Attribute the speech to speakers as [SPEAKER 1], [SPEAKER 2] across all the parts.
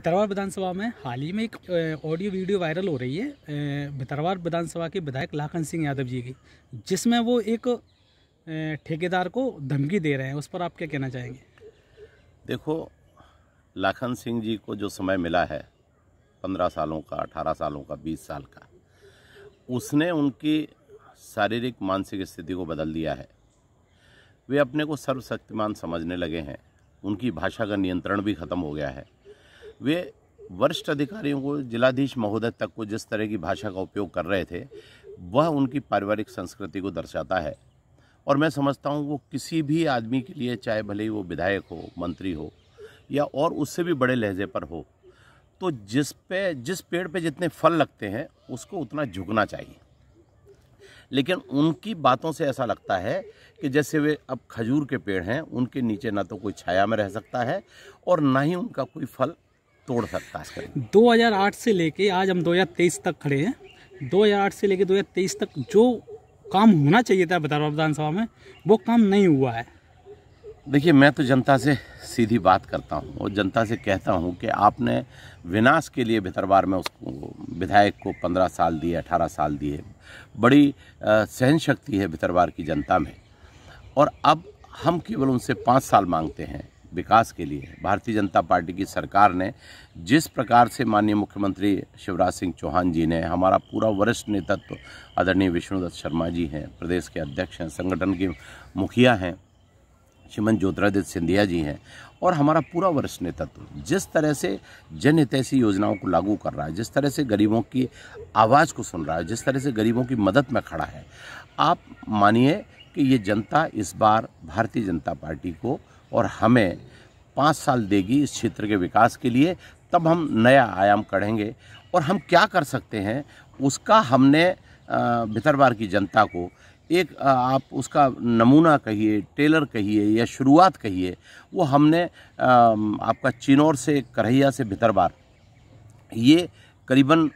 [SPEAKER 1] भितरवार विधानसभा में हाल ही में एक ऑडियो वीडियो वायरल हो रही है भितरवार विधानसभा के विधायक लाखन सिंह यादव जी की जिसमें वो एक ठेकेदार को धमकी दे रहे हैं उस पर आप क्या कहना चाहेंगे
[SPEAKER 2] देखो लाखन सिंह जी को जो समय मिला है पंद्रह सालों का अठारह सालों का बीस साल का उसने उनकी शारीरिक मानसिक स्थिति को बदल दिया है वे अपने को सर्वशक्तिमान समझने लगे हैं उनकी भाषा का नियंत्रण भी खत्म हो गया है वे वरिष्ठ अधिकारियों को जिलाधीश महोदय तक को जिस तरह की भाषा का उपयोग कर रहे थे वह उनकी पारिवारिक संस्कृति को दर्शाता है और मैं समझता हूँ वो किसी भी आदमी के लिए चाहे भले ही वो विधायक हो मंत्री हो या और उससे भी बड़े लहजे पर हो तो जिस पे जिस पेड़ पे जितने फल लगते हैं उसको उतना झुकना चाहिए लेकिन उनकी बातों से ऐसा लगता है कि जैसे वे अब खजूर के पेड़ हैं उनके नीचे ना तो कोई छाया में रह सकता है और ना ही उनका कोई फल तोड़ सकता है
[SPEAKER 1] दो हज़ार आठ से लेके आज हम दो हजार तेईस तक खड़े हैं दो हजार आठ से लेके तेईस तक जो काम होना चाहिए था बता विधानसभा में वो काम नहीं हुआ है
[SPEAKER 2] देखिए मैं तो जनता से सीधी बात करता हूँ और जनता से कहता हूँ कि आपने विनाश के लिए भितरबार में उसको विधायक को पंद्रह साल दिए अठारह साल दिए बड़ी सहन शक्ति है भितरबार की जनता में और अब हम केवल उनसे पाँच साल मांगते हैं विकास के लिए भारतीय जनता पार्टी की सरकार ने जिस प्रकार से माननीय मुख्यमंत्री शिवराज सिंह चौहान जी ने हमारा पूरा वरिष्ठ नेतृत्व आदरणीय विष्णुदत्त शर्मा जी हैं प्रदेश के अध्यक्ष हैं संगठन के मुखिया हैं श्रीमन ज्योतिरादित्य सिंधिया जी हैं और हमारा पूरा वरिष्ठ नेतृत्व जिस तरह से ऐसी योजनाओं को लागू कर रहा है जिस तरह से गरीबों की आवाज़ को सुन रहा है जिस तरह से गरीबों की मदद में खड़ा है आप मानिए कि ये जनता इस बार भारतीय जनता पार्टी को और हमें पाँच साल देगी इस क्षेत्र के विकास के लिए तब हम नया आयाम कढ़ेंगे और हम क्या कर सकते हैं उसका हमने भितरवार की जनता को एक आप उसका नमूना कहिए टेलर कहिए या शुरुआत कहिए वो हमने आपका चिनौर से करहिया से भितरवार ये करीबन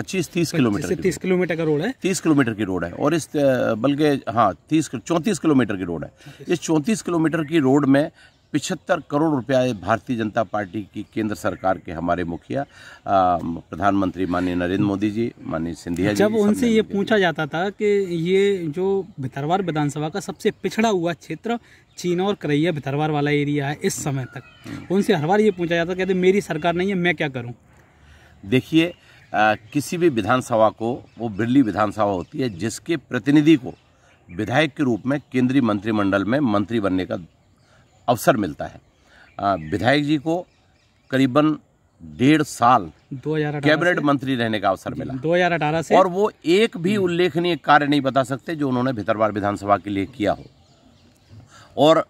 [SPEAKER 2] पच्चीस तीस किलोमीटर तीस किलोमीटर का रोड है तीस किलोमीटर की रोड है और इस बल्कि हाँ तीस चौंतीस किलोमीटर की रोड है इस चौंतीस किलोमीटर की रोड में पिछहत्तर करोड़ रुपया भारतीय जनता पार्टी की केंद्र सरकार के हमारे मुखिया प्रधानमंत्री माननीय नरेंद्र मोदी जी माननीय सिंधिया जब जी उनसे
[SPEAKER 1] ये पूछा जाता था कि ये जो भितरवार विधानसभा का सबसे पिछड़ा हुआ क्षेत्र चीन और करैया भितरवार वाला एरिया है इस समय तक हम्म। उनसे हर बार ये पूछा जाता कहते मेरी सरकार नहीं है मैं क्या करूँ
[SPEAKER 2] देखिए आ, किसी भी विधानसभा को वो बिरली विधानसभा होती है जिसके प्रतिनिधि को विधायक के रूप में केंद्रीय मंत्रिमंडल में मंत्री बनने का अवसर मिलता है विधायक जी को करीबन डेढ़ साल
[SPEAKER 1] दो कैबिनेट
[SPEAKER 2] मंत्री रहने का अवसर मिला दो हजार अठारह से और वो एक भी उल्लेखनीय कार्य नहीं बता सकते जो उन्होंने भितरवार विधानसभा के लिए किया हो और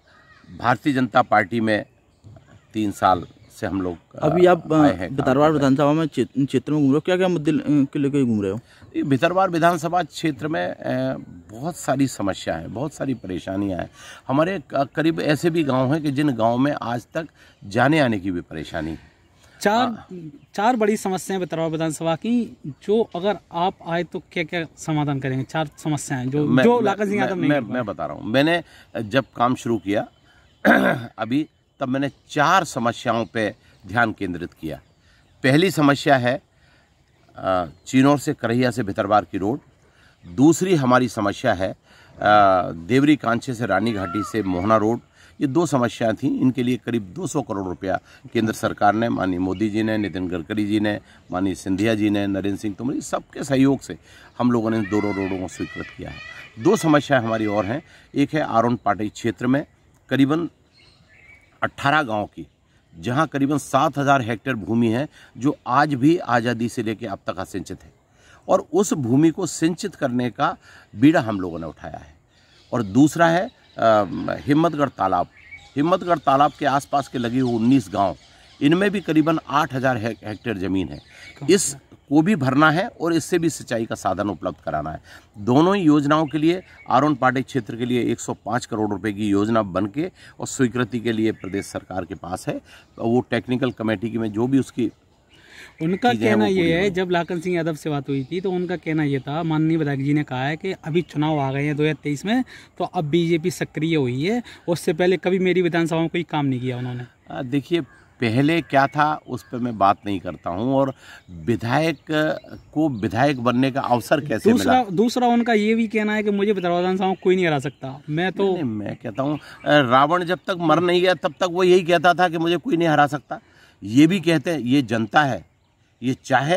[SPEAKER 2] भारतीय जनता पार्टी में तीन साल से हम लोग अभी आप भितरवार विधानसभा में क्षेत्र में घूम रहे हो क्या क्या मुद्दे के लेकर घूम रहे हो भितरवार विधानसभा क्षेत्र में बहुत सारी समस्या है बहुत सारी परेशानियां हैं हमारे करीब ऐसे भी गांव हैं कि जिन गांव में आज तक जाने आने की भी परेशानी है चार हाँ। चार बड़ी समस्याएं बतरवा विधानसभा की जो अगर आप आए
[SPEAKER 1] तो क्या क्या समाधान करेंगे चार समस्याएं जो मैं, जो मैं, मैं, मैं, मैं
[SPEAKER 2] बता रहा हूँ मैंने जब काम शुरू किया अभी तब मैंने चार समस्याओं पे ध्यान केंद्रित किया पहली समस्या है चिनौर से करहिया से भितरवार की रोड दूसरी हमारी समस्या है देवरी कांचे से रानी घाटी से मोहना रोड ये दो समस्याएं थीं इनके लिए करीब 200 करोड़ रुपया केंद्र सरकार ने माननीय मोदी जी ने नितिन गडकरी जी ने माननीय सिंधिया जी ने नरेंद्र सिंह तोमर सबके सहयोग से हम लोगों ने इन दोनों रोडों को स्वीकृत किया है दो समस्याएं हमारी और हैं एक है आरोन पाटी क्षेत्र में करीबन 18 गांव की जहां करीबन 7000 हेक्टेयर भूमि है जो आज भी आज़ादी से लेकर अब तक असिंचित है और उस भूमि को सिंचित करने का बीड़ा हम लोगों ने उठाया है और दूसरा है हिम्मतगढ़ तालाब हिम्मतगढ़ तालाब के आसपास के लगे हुए उन्नीस गाँव इनमें भी करीबन 8000 हेक्टेयर ज़मीन है इस वो भी भरना है और इससे भी सिंचाई का साधन उपलब्ध कराना है दोनों ही योजनाओं के लिए आरोन पाटे क्षेत्र के लिए 105 करोड़ रुपए की योजना बन के और स्वीकृति के लिए प्रदेश सरकार के पास है वो टेक्निकल कमेटी की में जो भी उसकी उनका कहना ये है
[SPEAKER 1] जब लाखन सिंह यादव से बात हुई थी तो उनका कहना ये था माननीय विधायक जी ने कहा है कि अभी चुनाव आ गए हैं 2023 में तो अब बीजेपी सक्रिय हुई है उससे पहले कभी मेरी विधानसभा में कोई काम नहीं किया उन्होंने
[SPEAKER 2] देखिए पहले क्या था उस पर मैं बात नहीं करता हूं और विधायक को विधायक बनने का अवसर कैसे दूसरा मिला? दूसरा उनका ये भी कहना है कि मुझे दरवाजा साहब कोई नहीं हरा सकता मैं तो नहीं, मैं कहता हूँ रावण जब तक मर नहीं गया तब तक वो यही कहता था कि मुझे कोई नहीं हरा सकता ये भी कहते हैं ये जनता है ये चाहे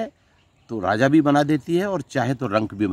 [SPEAKER 2] तो राजा भी बना देती है और चाहे तो रंक भी